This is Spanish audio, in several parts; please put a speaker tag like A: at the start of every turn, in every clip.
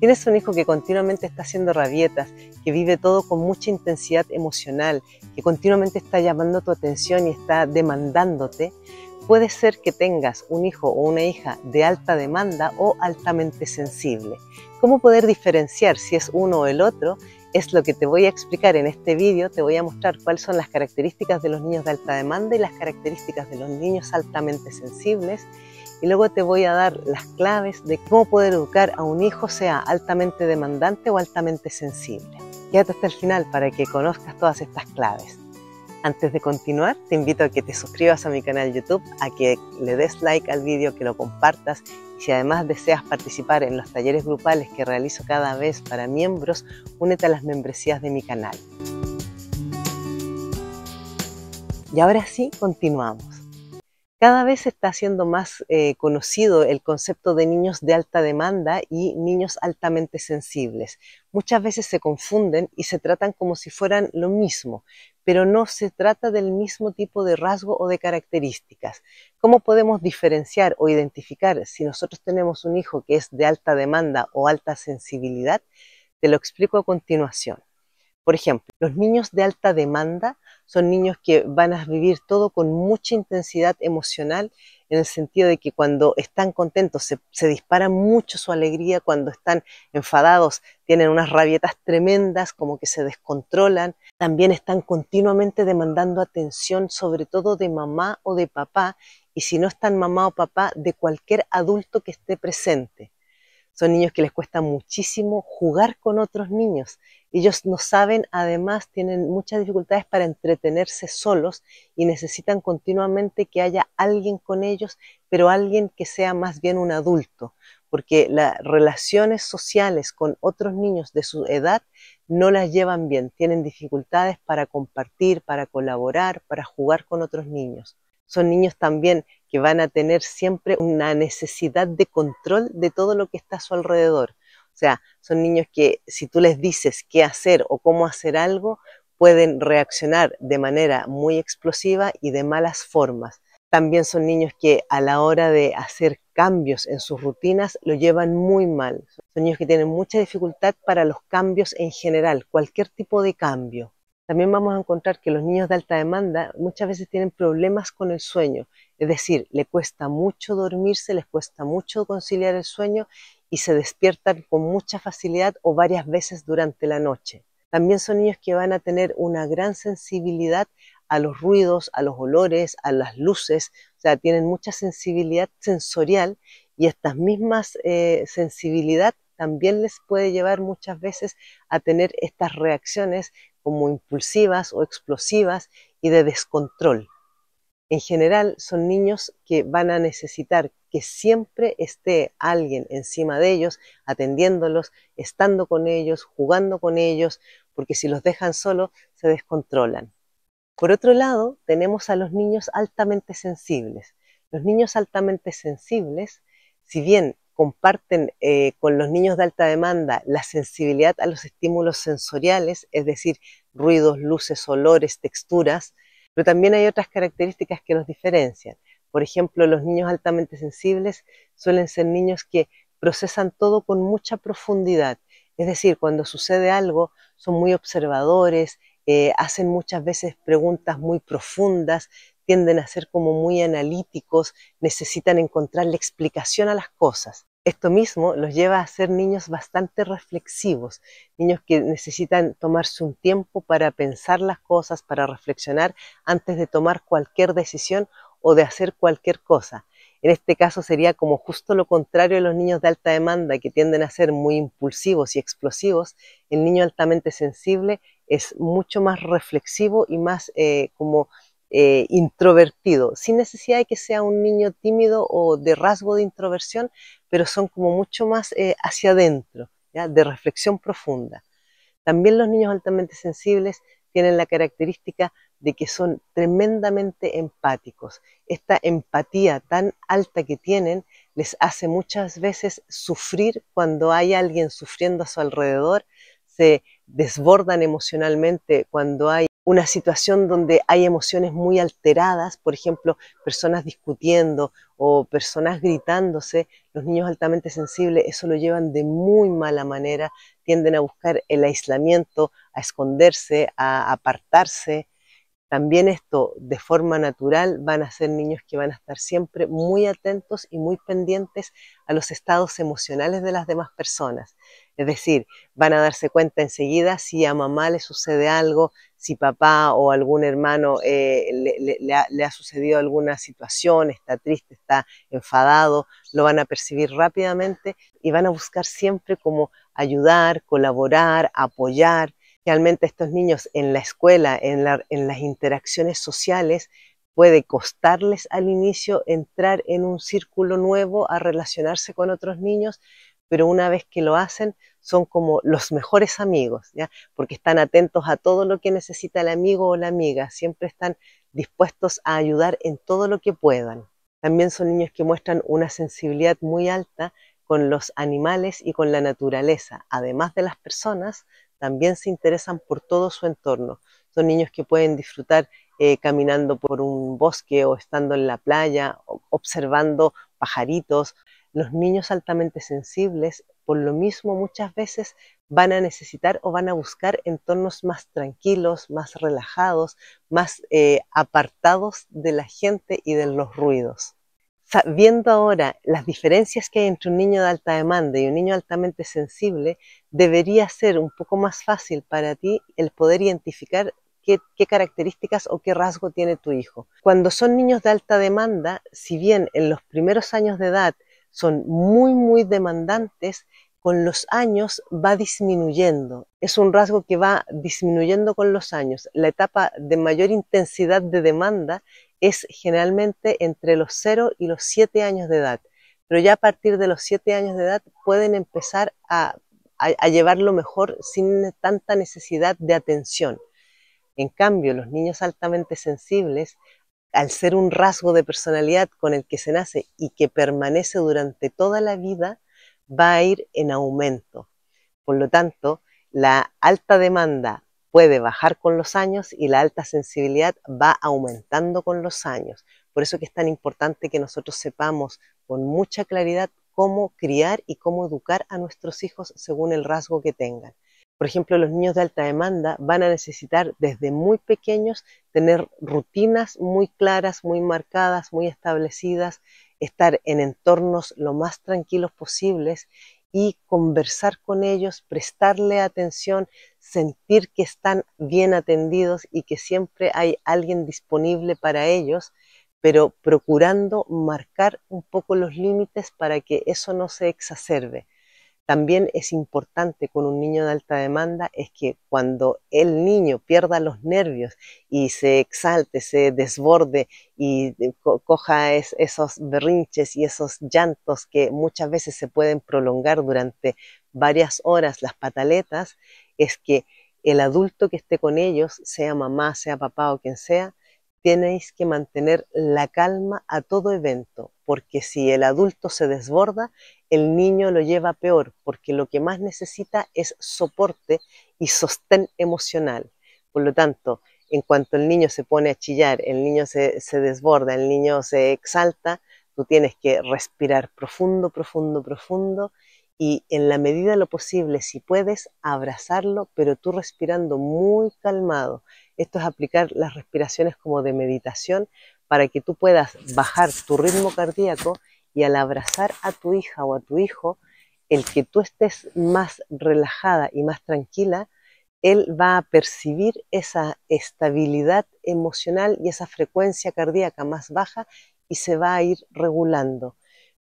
A: Tienes un hijo que continuamente está haciendo rabietas, que vive todo con mucha intensidad emocional, que continuamente está llamando tu atención y está demandándote. Puede ser que tengas un hijo o una hija de alta demanda o altamente sensible. ¿Cómo poder diferenciar si es uno o el otro es lo que te voy a explicar en este vídeo. Te voy a mostrar cuáles son las características de los niños de alta demanda y las características de los niños altamente sensibles. Y luego te voy a dar las claves de cómo poder educar a un hijo sea altamente demandante o altamente sensible. Quédate hasta el final para que conozcas todas estas claves. Antes de continuar, te invito a que te suscribas a mi canal YouTube, a que le des like al vídeo, que lo compartas y si además deseas participar en los talleres grupales que realizo cada vez para miembros, únete a las membresías de mi canal. Y ahora sí, continuamos. Cada vez está siendo más eh, conocido el concepto de niños de alta demanda y niños altamente sensibles. Muchas veces se confunden y se tratan como si fueran lo mismo, pero no se trata del mismo tipo de rasgo o de características. ¿Cómo podemos diferenciar o identificar si nosotros tenemos un hijo que es de alta demanda o alta sensibilidad? Te lo explico a continuación. Por ejemplo, los niños de alta demanda son niños que van a vivir todo con mucha intensidad emocional en el sentido de que cuando están contentos se, se, dispara mucho su alegría, cuando están enfadados tienen unas rabietas tremendas, como que se descontrolan, también están continuamente demandando atención, sobre todo de mamá o de papá, y si no están mamá o papá, de cualquier adulto que esté presente. Son niños que les cuesta muchísimo jugar con otros niños. Ellos no saben, además tienen muchas dificultades para entretenerse solos y necesitan continuamente que haya alguien con ellos, pero alguien que sea más bien un adulto, porque las relaciones sociales con otros niños de su edad no las llevan bien, tienen dificultades para compartir, para colaborar, para jugar con otros niños. Son niños también que van a tener siempre una necesidad de control de todo lo que está a su alrededor. O sea, son niños que si tú les dices qué hacer o cómo hacer algo, pueden reaccionar de manera muy explosiva y de malas formas. También son niños que a la hora de hacer cambios en sus rutinas lo llevan muy mal. Son niños que tienen mucha dificultad para los cambios en general, cualquier tipo de cambio. También vamos a encontrar que los niños de alta demanda muchas veces tienen problemas con el sueño, es decir, le cuesta mucho dormirse, les cuesta mucho conciliar el sueño y se despiertan con mucha facilidad o varias veces durante la noche. También son niños que van a tener una gran sensibilidad a los ruidos, a los olores, a las luces, o sea, tienen mucha sensibilidad sensorial y estas mismas eh, sensibilidad también les puede llevar muchas veces a tener estas reacciones como impulsivas o explosivas y de descontrol. En general son niños que van a necesitar que siempre esté alguien encima de ellos, atendiéndolos, estando con ellos, jugando con ellos, porque si los dejan solos se descontrolan. Por otro lado, tenemos a los niños altamente sensibles. Los niños altamente sensibles, si bien comparten eh, con los niños de alta demanda la sensibilidad a los estímulos sensoriales, es decir, ruidos, luces, olores, texturas, pero también hay otras características que los diferencian. Por ejemplo, los niños altamente sensibles suelen ser niños que procesan todo con mucha profundidad, es decir, cuando sucede algo son muy observadores, eh, hacen muchas veces preguntas muy profundas, tienden a ser como muy analíticos, necesitan encontrar la explicación a las cosas. Esto mismo los lleva a ser niños bastante reflexivos, niños que necesitan tomarse un tiempo para pensar las cosas, para reflexionar antes de tomar cualquier decisión o de hacer cualquier cosa. En este caso sería como justo lo contrario de los niños de alta demanda que tienden a ser muy impulsivos y explosivos. El niño altamente sensible es mucho más reflexivo y más eh, como eh, introvertido, sin necesidad de que sea un niño tímido o de rasgo de introversión, pero son como mucho más eh, hacia adentro, de reflexión profunda. También los niños altamente sensibles tienen la característica de que son tremendamente empáticos. Esta empatía tan alta que tienen les hace muchas veces sufrir cuando hay alguien sufriendo a su alrededor, se desbordan emocionalmente cuando hay una situación donde hay emociones muy alteradas, por ejemplo, personas discutiendo o personas gritándose, los niños altamente sensibles eso lo llevan de muy mala manera, tienden a buscar el aislamiento, a esconderse, a apartarse. También esto de forma natural van a ser niños que van a estar siempre muy atentos y muy pendientes a los estados emocionales de las demás personas. Es decir, van a darse cuenta enseguida si a mamá le sucede algo, si papá o algún hermano eh, le, ha, sucedido alguna situación, está triste, está enfadado, lo van a percibir rápidamente y van a buscar siempre como ayudar, colaborar, apoyar. Realmente estos niños en la escuela, en las interacciones sociales, puede costarles al inicio entrar en un círculo nuevo a relacionarse con otros niños, pero una vez que lo hacen son como los mejores amigos, ¿ya? porque están atentos a todo lo que necesita el amigo o la amiga, siempre están dispuestos a ayudar en todo lo que puedan. También son niños que muestran una sensibilidad muy alta con los animales y con la naturaleza. Además de las personas, también se interesan por todo su entorno. Son niños que pueden disfrutar eh, caminando por un bosque o estando en la playa, observando pajaritos, los niños altamente sensibles, por lo mismo muchas veces van a necesitar o van a buscar entornos más tranquilos, más relajados, más eh, apartados de la gente y de los ruidos. Viendo ahora las diferencias que hay entre un niño de alta demanda y un niño altamente sensible, debería ser un poco más fácil para ti el poder identificar Qué, qué, características o qué rasgo tiene tu hijo. Cuando son niños de alta demanda, si bien en los primeros años de edad son muy, muy demandantes, con los años va disminuyendo. Es un rasgo que va disminuyendo con los años. La etapa de mayor intensidad de demanda es generalmente entre los 0 y los 7 años de edad. Pero ya a partir de los 7 años de edad pueden empezar a, llevarlo mejor sin tanta necesidad de atención. En cambio, los niños altamente sensibles al ser un rasgo de personalidad con el que se nace y que permanece durante toda la vida, va a ir en aumento. Por lo tanto, la alta demanda puede bajar con los años y la alta sensibilidad va aumentando con los años. Por eso es tan importante que nosotros sepamos con mucha claridad cómo criar y cómo educar a nuestros hijos según el rasgo que tengan. Por ejemplo, los niños de alta demanda van a necesitar desde muy pequeños tener rutinas muy claras, muy marcadas, muy establecidas, estar en entornos lo más tranquilos posibles y conversar con ellos, prestarle atención, sentir que están bien atendidos y que siempre hay alguien disponible para ellos, pero procurando marcar un poco los límites para que eso no se exacerbe también es importante con un niño de alta demanda es que cuando el niño pierda los nervios y se exalte, se desborde y eh, coja esos berrinches y esos llantos que muchas veces se pueden prolongar durante varias horas, las pataletas, es que el adulto que esté con ellos, sea mamá, sea papá o quien sea, tenéis que mantener la calma a todo evento, porque si el adulto se desborda, el niño lo lleva peor, porque lo que más necesita es soporte y sostén emocional. Por lo tanto, en cuanto el niño se pone a chillar, el niño se, desborda, el niño se exalta, tú tienes que respirar profundo, profundo, profundo y en la medida de lo posible, si puedes, abrazarlo, pero tú respirando muy calmado. Esto es aplicar las respiraciones como de meditación para que tú puedas bajar tu ritmo cardíaco y al abrazar a tu hija o a tu hijo, el que tú estés más relajada y más tranquila, él va a percibir esa estabilidad emocional y esa frecuencia cardíaca más baja y se va a ir regulando.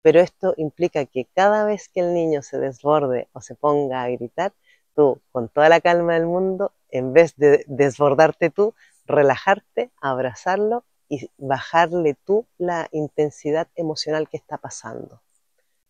A: Pero esto implica que cada vez que el niño se desborde o se ponga a gritar, tú, con toda la calma del mundo, en vez de desbordarte tú, relajarte, abrazarlo y bajarle tú la intensidad emocional que está pasando.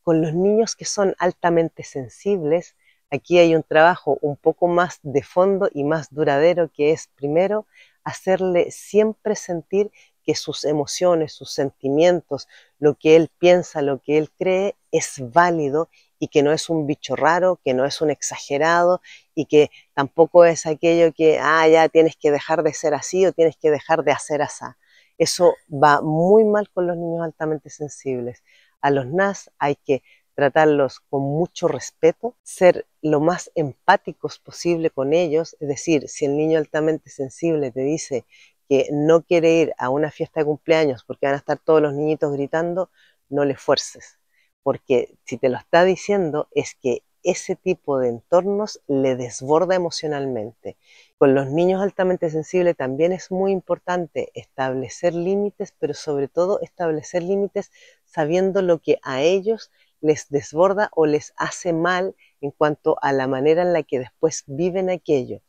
A: Con los niños que son altamente sensibles, aquí hay un trabajo un poco más de fondo y más duradero que es primero hacerle siempre sentir que sus emociones, sus sentimientos, lo que él piensa, lo que él cree, es válido y que no es un bicho raro, que no es un exagerado y que tampoco es aquello que, ah, ya tienes que dejar de ser así o tienes que dejar de hacer asá. Eso va muy mal con los niños altamente sensibles. A los NAS hay que tratarlos con mucho respeto, ser lo más empáticos posible con ellos, es decir, si el niño altamente sensible te dice que no quiere ir a una fiesta de cumpleaños porque van a estar todos los niñitos gritando, no le esfuerces. porque si te lo está diciendo es que ese tipo de entornos le desborda emocionalmente. Con los niños altamente sensibles también es muy importante establecer límites, pero sobre todo establecer límites sabiendo lo que a ellos les desborda o les hace mal en cuanto a la manera en la que después viven aquello.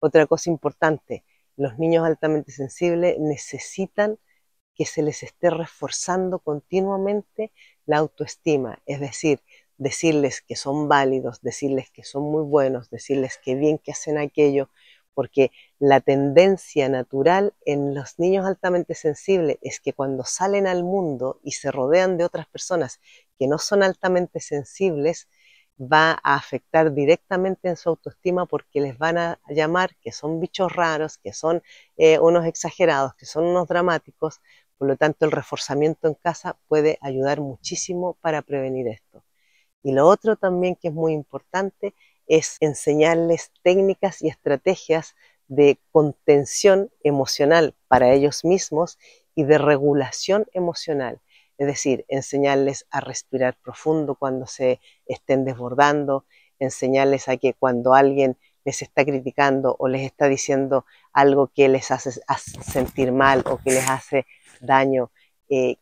A: Otra cosa importante, los niños altamente sensibles necesitan que se les esté reforzando continuamente la autoestima, es decir, decirles que son válidos, decirles que son muy buenos, decirles que bien que hacen aquello, porque la tendencia natural en los niños altamente sensibles es que cuando salen al mundo y se rodean de otras personas que no son altamente sensibles, va a afectar directamente en su autoestima porque les van a llamar que son bichos raros, que son eh, unos exagerados, que son unos dramáticos. Por lo tanto, el reforzamiento en casa puede ayudar muchísimo para prevenir esto. Y lo otro también que es muy importante es enseñarles técnicas y estrategias de contención emocional para ellos mismos y de regulación emocional. Es decir, enseñarles a respirar profundo cuando se estén desbordando, enseñarles a que cuando alguien les está criticando o les está diciendo algo que les hace sentir mal o que les hace daño,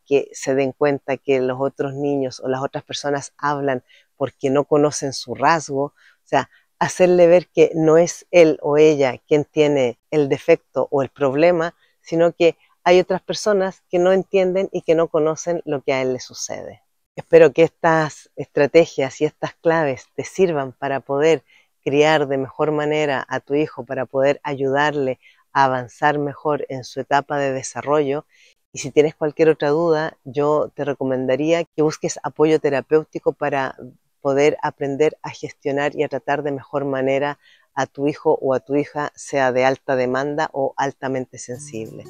A: que se den cuenta que los otros niños o las otras personas hablan porque no conocen su rasgo, o sea, hacerle ver que no es él o ella quien tiene el defecto o el problema, sino que hay otras personas que no entienden y que no conocen lo que a él le sucede. Espero que estas estrategias y estas claves te sirvan para poder criar de mejor manera a tu hijo, para poder ayudarle a avanzar mejor en su etapa de desarrollo y si tienes cualquier otra duda, yo te recomendaría que busques apoyo terapéutico para poder aprender a gestionar y a tratar de mejor manera a tu hijo o a tu hija, sea de alta demanda o altamente sensible.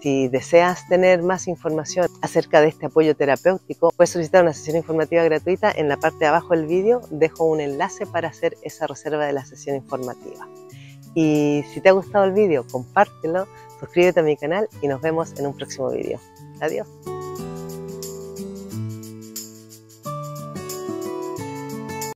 A: Si deseas tener más información acerca de este apoyo terapéutico, puedes solicitar una sesión informativa gratuita. En la parte de abajo del vídeo dejo un enlace para hacer esa reserva de la sesión informativa. Y si te ha gustado el vídeo, compártelo suscríbete a mi canal y nos vemos en un próximo video. Adiós.